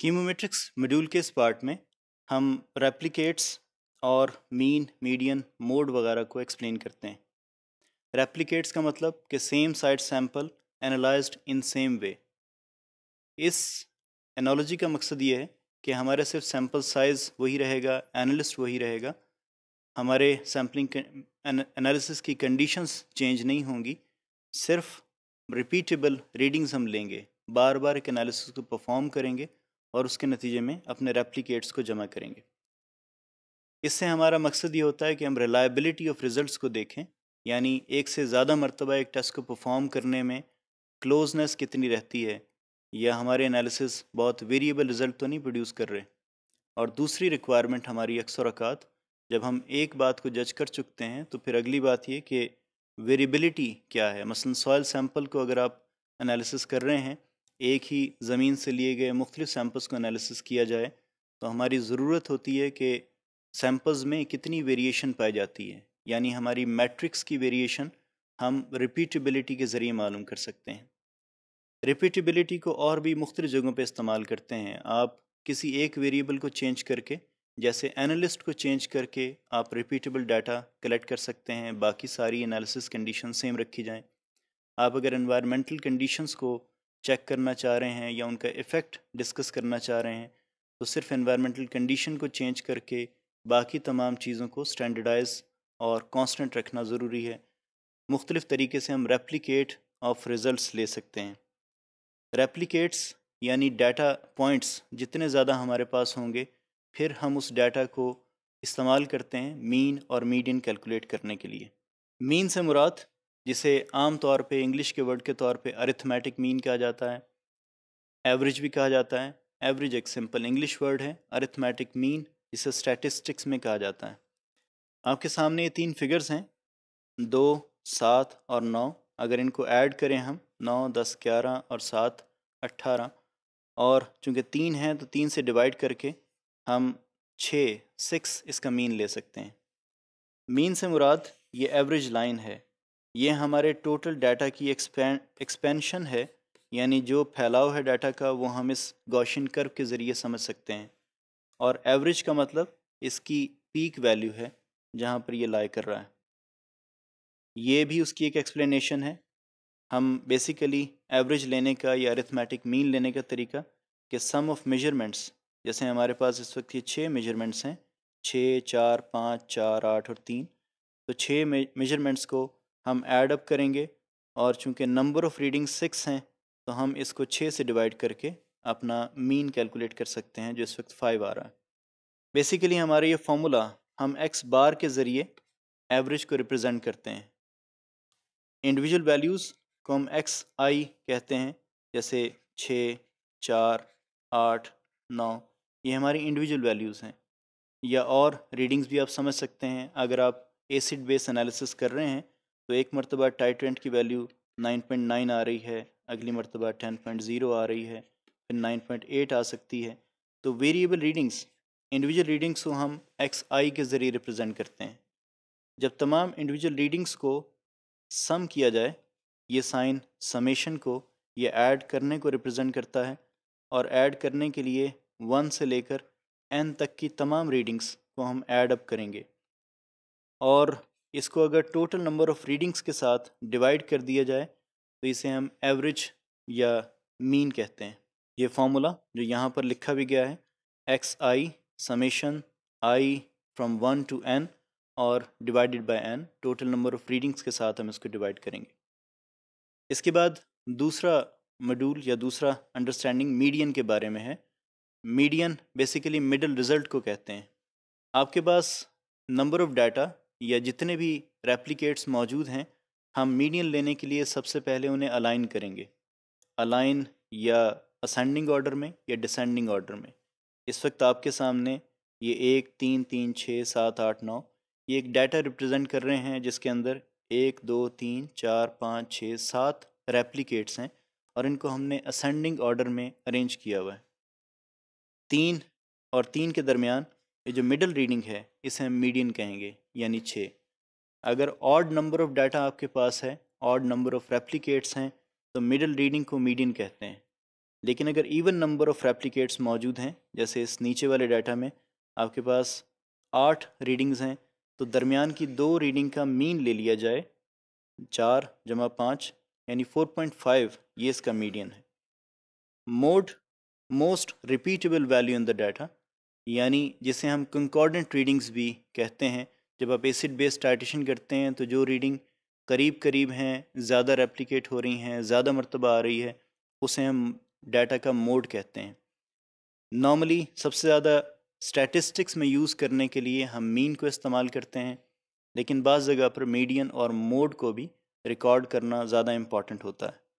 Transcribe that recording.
कीमोमेट्रिक्स module के इस part में हम रेप्लिकेट्स और मीन मीडियन मोड वगैरह को एक्सप्लेन करते हैं रेप्लिकेट्स का मतलब कि same side sample analysed in same way इस एनोलॉजी का मकसद ये है कि हमारा सिर्फ सैम्पल साइज़ वही रहेगा एनालिस्ट वही रहेगा हमारे सैम्पलिंग एनालिसिस की कंडीशंस चेंज नहीं होंगी सिर्फ रिपीटेबल रीडिंग्स हम लेंगे बार बार एक एनालिसिस को परफॉर्म करेंगे और उसके नतीजे में अपने रेप्लिकेट्स को जमा करेंगे इससे हमारा मकसद ये होता है कि हम रिलायबिलिटी ऑफ रिज़ल्ट को देखें यानी एक से ज़्यादा मरतबा एक टेस्ट को परफॉर्म करने में क्लोजनेस कितनी रहती है या हमारे एनालिसिस बहुत वेरिएबल रिज़ल्ट तो नहीं प्रोड्यूस कर रहे और दूसरी रिक्वायरमेंट हमारी अक्सर अकात जब हम एक बात को जज कर चुकते हैं तो फिर अगली बात ये कि वेरिएबिलिटी क्या है मसलन सॉयल सैंपल को अगर आप एनालिसिस कर रहे हैं एक ही ज़मीन से लिए गए मुख्तु सैम्पल्स को एनालिसिस किया जाए तो हमारी ज़रूरत होती है कि सैम्पल्स में कितनी वेरिएशन पाई जाती है यानी हमारी मैट्रिक्स की वेरिएशन हम रिपीटेबिलिटी के ज़रिए मालूम कर सकते हैं रिपीटेबिलिटी को और भी मुख्तु जगहों पर इस्तेमाल करते हैं आप किसी एक वेरिएबल को चेंज करके जैसे एनालिस्ट को चेंज करके आप रिपीटेबल डाटा कलेक्ट कर सकते हैं बाकी सारी एनालिसिस कंडीशन सेम रखी जाएं आप अगर इन्वायरमेंटल कंडीशंस को चेक करना चाह रहे हैं या उनका इफ़ेक्ट डिस्कस करना चाह रहे हैं तो सिर्फ इन्वायरमेंटल कंडीशन को चेंज करके बाकी तमाम चीज़ों को स्टैंडर्डाइज और कांस्टेंट रखना ज़रूरी है मुख्तलिफ़ तरीके से हम रेप्लिकेट ऑफ रिज़ल्ट ले सकते हैं रेप्लिकेट्स यानी डाटा पॉइंट्स जितने ज़्यादा हमारे पास होंगे फिर हम उस डाटा को इस्तेमाल करते हैं मीन और मीडियन कैलकुलेट करने के लिए मीन से मुराद जिसे आम तौर पे इंग्लिश के वर्ड के तौर पे अरिथमेटिक मीन कहा जाता है एवरेज भी कहा जाता है एवरेज एक सिंपल इंग्लिश वर्ड है अरिथमेटिक मीन जिसे स्टैटिस्टिक्स में कहा जाता है आपके सामने ये तीन फिगर्स हैं दो सात और नौ अगर इनको ऐड करें हम नौ दस ग्यारह और सात अट्ठारह और चूंकि तीन हैं तो तीन से डिवाइड करके हम छः सिक्स इसका मीन ले सकते हैं मीन से मुराद ये एवरेज लाइन है ये हमारे टोटल डाटा की एक्सपेंशन है यानी जो फैलाव है डाटा का वो हम इस गौशन कर्व के ज़रिए समझ सकते हैं और एवरेज का मतलब इसकी पीक वैल्यू है जहाँ पर ये लाए कर रहा है ये भी उसकी एक एक्सप्लेनेशन है हम बेसिकली एवरेज लेने का या अरिथमेटिक मीन लेने का तरीका कि सम ऑफ मेजरमेंट्स जैसे हमारे पास इस वक्त ये छः मेजरमेंट्स हैं छः चार पाँच चार आठ और तीन तो छः मेजरमेंट्स को हम ऐड अप करेंगे और चूंकि नंबर ऑफ़ रीडिंग सिक्स हैं तो हम इसको छः से डिवाइड करके अपना मीन कैलकुलेट कर सकते हैं जो इस वक्त फाइव आ रहा है बेसिकली हमारा ये फार्मूला हम एक्स बार के ज़रिए एवरेज को रिप्रेजेंट करते हैं इंडिविजुअल वैल्यूज़ को हम एक्स आई कहते हैं जैसे छ चार आठ नौ ये हमारी इंडिविजुअल वैल्यूज़ हैं या और रीडिंग्स भी आप समझ सकते हैं अगर आप एसिड बेस एनालिसिस कर रहे हैं तो एक मरतबा टाइट्रेंट की वैल्यू 9.9 आ रही है अगली मरतबा 10.0 आ रही है फिर 9.8 आ सकती है तो वेरिएबल रीडिंग्स इंडिविजुअल रीडिंग्स को हम एक्स आई के ज़रिए रिप्रेजेंट करते हैं जब तमाम इंडिविजुअल रीडिंग्स को सम किया जाए ये साइन समेशन को ये ऐड करने को रिप्रेजेंट करता है और ऐड करने के लिए वन से लेकर एन तक की तमाम रीडिंग्स को हम ऐड अप करेंगे और इसको अगर टोटल नंबर ऑफ़ रीडिंग्स के साथ डिवाइड कर दिया जाए तो इसे हम एवरेज या मीन कहते हैं ये फार्मूला जो यहाँ पर लिखा भी गया है X I summation I from one to N और divided by N total number of readings के साथ हम इसको डिवाइड करेंगे इसके बाद दूसरा मॉड्यूल या दूसरा अंडरस्टैंडिंग मीडियन के बारे में है मीडियन बेसिकली मिडल रिज़ल्ट को कहते हैं आपके पास नंबर ऑफ़ डाटा या जितने भी रेप्लिकेट्स मौजूद हैं हम मीडियन लेने के लिए सबसे पहले उन्हें अलाइन करेंगे अलाइन या असेंडिंग ऑर्डर में या डिसेंडिंग ऑर्डर में इस वक्त आपके सामने ये एक तीन तीन छः सात आठ नौ ये एक डाटा रिप्रेजेंट कर रहे हैं जिसके अंदर एक दो तीन चार पाँच छः सात रेप्लिकेट्स हैं और इनको हमने असेंडिंग ऑर्डर में अरेंज किया हुआ है तीन और तीन के दरमियान ये जो मिडल रीडिंग है इसे हम मीडियन कहेंगे यानी छः अगर ऑड नंबर ऑफ़ डाटा आपके पास है ऑड नंबर ऑफ़ रेप्लिकेट्स हैं तो मिडल रीडिंग को मीडियन कहते हैं लेकिन अगर इवन नंबर ऑफ़ रेप्लिकेट्स मौजूद हैं जैसे इस नीचे वाले डाटा में आपके पास आठ रीडिंग्स हैं तो दरमियान की दो रीडिंग का मीन ले लिया जाए चार जमा पाँच यानी फोर पॉइंट फाइव ये इसका मीडियन है mode most repeatable value in the data यानी जिसे हम कंकॉर्डेंट रीडिंग्स भी कहते हैं जब आप एसिड बेस टाइटिशन करते हैं तो जो रीडिंग करीब करीब हैं ज़्यादा रेप्लिकेट हो रही हैं ज़्यादा मरतबा आ रही है उसे हम डाटा का मोड कहते हैं नॉर्मली सबसे ज़्यादा स्टैटिस्टिक्स में यूज़ करने के लिए हम मीन को इस्तेमाल करते हैं लेकिन बाज़ जगह पर मीडियन और मोड को भी रिकॉर्ड करना ज़्यादा इम्पॉर्टेंट होता है